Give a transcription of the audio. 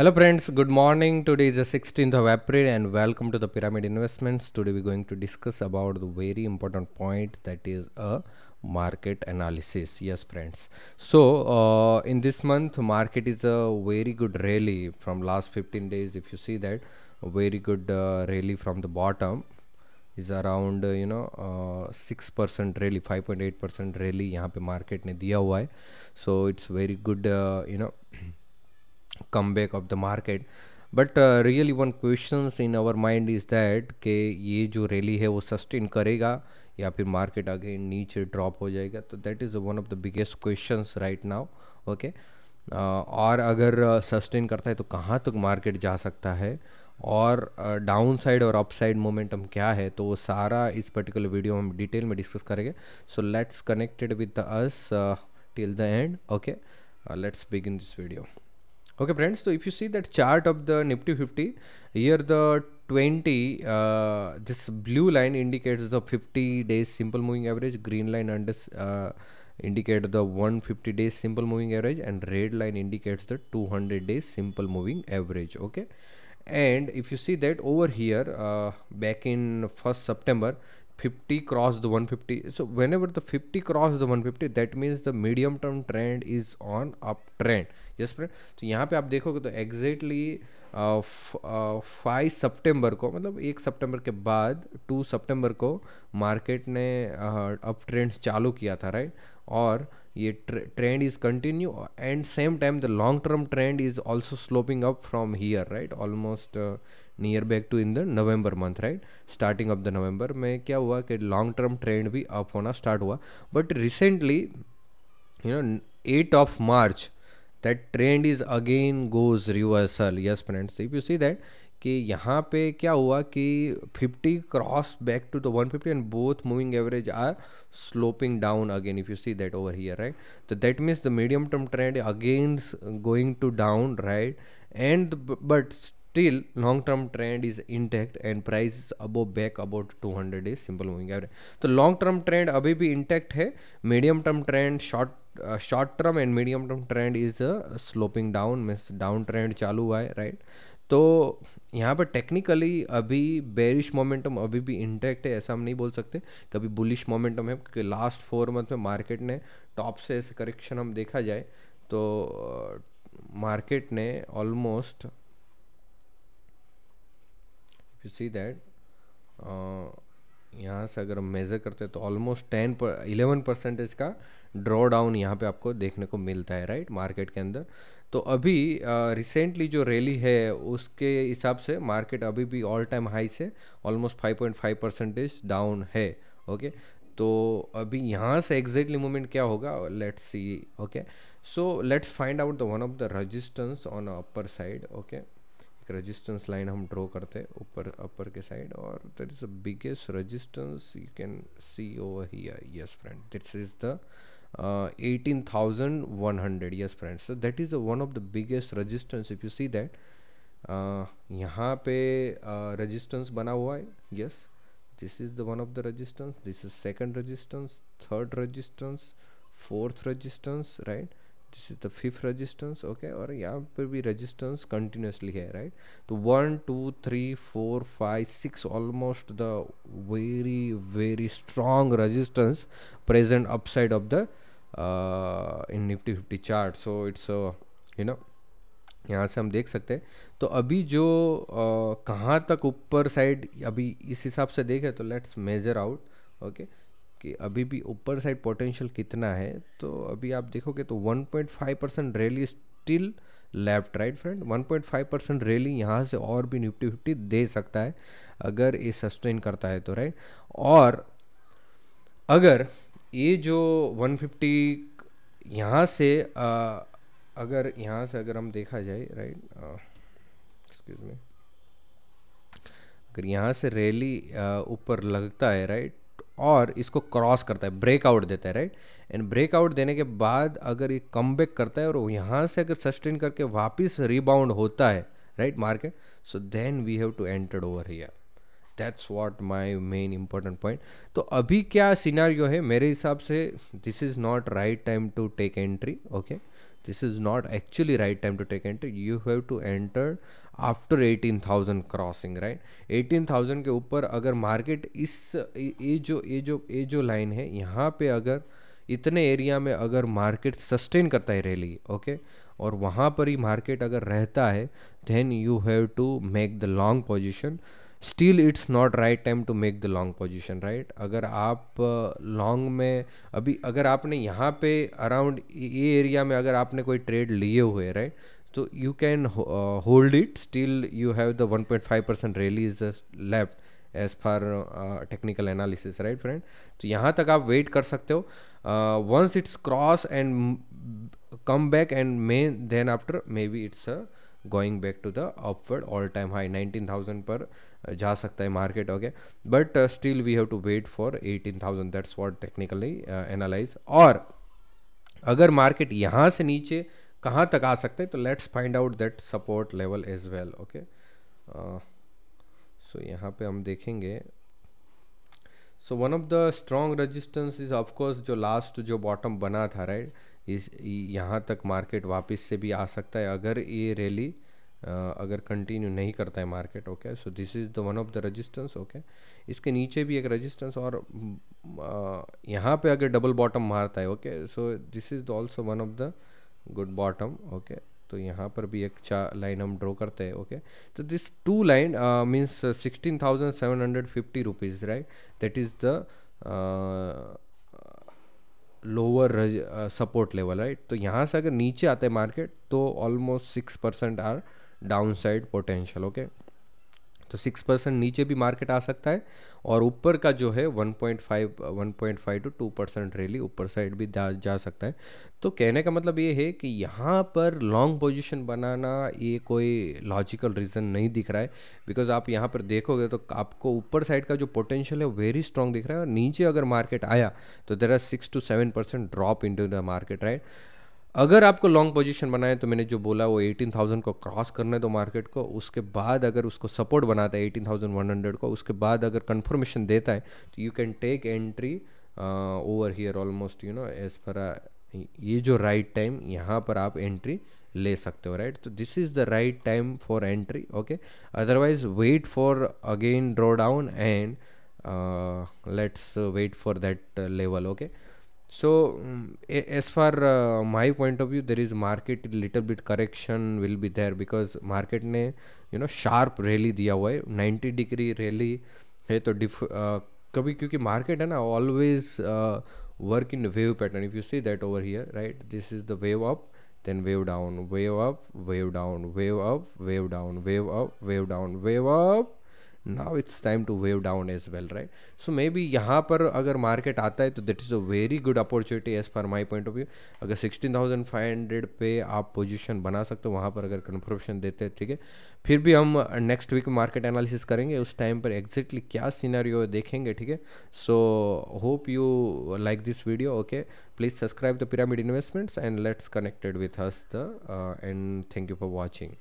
Hello friends, good morning. Today is the 16th of April and welcome to the Pyramid Investments. Today we're going to discuss about the very important point that is a market analysis. Yes friends. So uh, in this month market is a very good rally from last 15 days if you see that very good uh, rally from the bottom is around uh, you know 6% uh, rally, 5.8% rally. Percent rally यहाँ पे market ने दिया हुआ है so it's very comeback of the market but really one question in our mind is that कि ये जो rally है वो सस्टेन करेगा या फिर मार्केट अगेन नीचे ड्रॉप हो जाएगा तो that is one of the biggest question right now okay और अगर सस्टेन uh, करता है तो कहाँ तक तो मार्केट जा सकता है और डाउन uh, साइड और अप साइड मोमेंटम क्या है तो वो सारा इस पर्टिकुलर वीडियो हम डिटेल में डिस्कस करेंगे so let's connected with us till the end okay let's begin this video okay friends so if you see that chart of the nifty 50 here the 20 uh, this blue line indicates the 50 days simple moving average green line under uh, indicate the 150 days simple moving average and red line indicates the 200 days simple moving average okay and if you see that over here uh, back in 1st September fifty cross the one fifty so whenever the fifty cross the one fifty that means the medium term trend is on up trend yes friend तो यहाँ पे आप देखोगे तो exactly five सितंबर को मतलब एक सितंबर के बाद टू सितंबर को मार्केट ने अप uh, ट्रेंड चालू किया था राइट और ये trend is continue and same time the long term trend is also sloping up from here right almost near back to in the November month right starting of the November में क्या हुआ कि long term trend भी up होना start हुआ but recently you know at of March that trend is again goes reversal yes friends if you see that कि यहाँ पे क्या हुआ कि 50 cross back to the 150 and both moving average are sloping down again if you see that over here right तो that means the medium term trend again's going to down right and but still long term trend is intact and price above back about two hundred is simple moving average तो long term trend अभी भी intact है medium term trend short short term and medium term trend is sloping down means down trend चालू हुआ है right तो यहाँ पर टेक्निकली अभी बेरिश मोमेंटम अभी भी इंटैक्ट है ऐसा हम नहीं बोल सकते कभी बुलिश मोमेंटम है क्योंकि लास्ट फोर मंथ में मार्केट ने टॉप से ऐसे करेक्शन हम देखा जाए तो मार्केट uh, ने ऑलमोस्ट यू सी दैट यहाँ से अगर हम मेज़र करते हैं तो ऑलमोस्ट टेन पर इलेवन परसेंटेज का ड्रॉ डाउन यहाँ पे आपको देखने को मिलता है राइट मार्केट के अंदर तो अभी रिसेंटली uh, जो रैली है उसके हिसाब से मार्केट अभी भी ऑल टाइम हाई से almost five point five percentage down है ओके okay? तो अभी यहाँ से एग्जैक्टली मूवमेंट क्या होगा let's see okay so let's find out the one of the resistance on upper side okay resistance resistance line हम draw करते हैं ऊपर अपर के साइड और that is the biggest resistance you can see over here yes friend this is the eighteen thousand one hundred yes that that is one one of the resistance resistance if you see that यहाँ पे resistance uh, बना हुआ है yes this is the one of the resistance this is second resistance third resistance fourth resistance right this is the fifth resistance okay और यहाँ पर भी resistance continuously है राइट तो one two three four five six almost the very very strong resistance present upside of the in Nifty fifty chart so it's you know यहाँ से हम देख सकते हैं तो अभी जो uh, कहाँ तक ऊपर साइड अभी इस हिसाब से देखें तो लेट्स मेजर आउट ओके कि अभी भी ऊपर साइड पोटेंशियल कितना है तो अभी आप देखोगे तो 1.5 percent rally still left right friend 1.5 percent rally यहाँ से और भी निफ्टी फिफ्टी दे सकता है अगर ये सस्टेन करता है तो राइट और अगर ये जो 150 फिफ्टी यहाँ से आ, अगर यहाँ से अगर हम देखा जाए राइट एक्सक्यूज में अगर यहाँ से रैली ऊपर लगता है राइट और इसको क्रॉस करता है ब्रेकआउट देता है राइट एंड ब्रेकआउट देने के बाद अगर ये कम बैक करता है और यहाँ से अगर सस्टेन करके वापस रिबाउंड होता है right market so then we have to enter over here that's what my main important point तो अभी क्या सीनारियो है मेरे हिसाब से this is not right time to take entry okay this is not actually right time to take enter you have to enter after eighteen thousand crossing right thousand के ऊपर अगर मार्केट इस ये जो ये जो ये जो लाइन है यहाँ पे अगर इतने एरिया में अगर मार्केट सस्टेन करता है रैली ओके और वहाँ पर ही मार्केट अगर रहता है then you have to make the long position still it's not right time to make the long position right अगर आप लॉन्ग uh, में अभी अगर आपने यहाँ पे अराउंड ये एरिया में अगर आपने कोई ट्रेड लिए हुए राइट तो you can hold it still you have the 1.5 percent rallies is left as far technical analysis right friend तो यहाँ तक आप वेट कर सकते हो once it's cross and come back and may then after maybe it's a going back to the upward all time high thousand पर uh, जा सकता है market okay but still we have to wait for thousand that's what technically analyse और अगर market यहाँ से नीचे कहाँ तक आ सकते हैं तो let's find out that support level is well okay so यहाँ पे हम देखेंगे so one of the strong resistance is of course जो लास्ट जो बॉटम बना था राइट इस यहाँ तक मार्केट वापस से भी आ सकता है अगर ये रैली अगर कंटिन्यू नहीं करता है market okay so this is the one of the resistance okay इसके नीचे भी एक रजिस्टेंस और यहाँ पे अगर डबल बॉटम मारता है okay so this is also one of the good bottom okay तो यहाँ पर भी एक चार लाइन हम ड्रॉ करते हैं ओके तो this two line means sixteen thousand seven hundred fifty rupees right that is the lower support level right तो यहाँ से अगर नीचे आते हैं मार्केट तो almost six percent are down side potential okay तो सिक्स परसेंट नीचे भी मार्केट आ सकता है और ऊपर का जो है one point five one point five to two percent rally ऊपर साइड भी जा, जा सकता है तो कहने का मतलब ये है कि यहाँ पर लॉन्ग पोजिशन बनाना ये कोई लॉजिकल रीज़न नहीं दिख रहा है बिकॉज आप यहाँ पर देखोगे तो आपको ऊपर साइड का जो पोटेंशियल है वेरी स्ट्रॉन्ग दिख रहा है और नीचे अगर मार्केट आया तो there are six to seven percent drop into the market right अगर आपको लॉन्ग पोजीशन बनाए तो मैंने जो बोला वो 18,000 को क्रॉस करने दो मार्केट को उसके बाद अगर उसको सपोर्ट बनाता है 18,100 को उसके बाद अगर कंफर्मेशन देता है तो you can take entry over here almost you know as per ये जो राइट टाइम यहाँ पर आप एंट्री ले सकते हो राइट तो this is the right time for entry okay otherwise wait for again draw down and let's wait for that level okay so as far uh, my point of view there is market little bit correction will be there because market ne you know sharp rally diya hua hai 90 degree rally hai to uh, kabhi kyunki market hai na always uh, work in wave pattern if you see that over here right this is the wave up then wave down wave up wave down wave up wave down wave up wave down wave up now it's time to wave down as well right so maybe यहाँ पर अगर market आता है तो that is a very good opportunity as per my point of view अगर sixteen thousand five hundred पे आप position बना सकते हो वहाँ पर अगर कन्फर्मेशन देते हैं ठीक है फिर भी हम नेक्स्ट वीक मार्केट एनालिसिस करेंगे उस टाइम पर एग्जैक्टली क्या सीनारी देखेंगे ठीक है so hope you like this video okay please subscribe the Pyramid Investments and let's connected with us and thank you for watching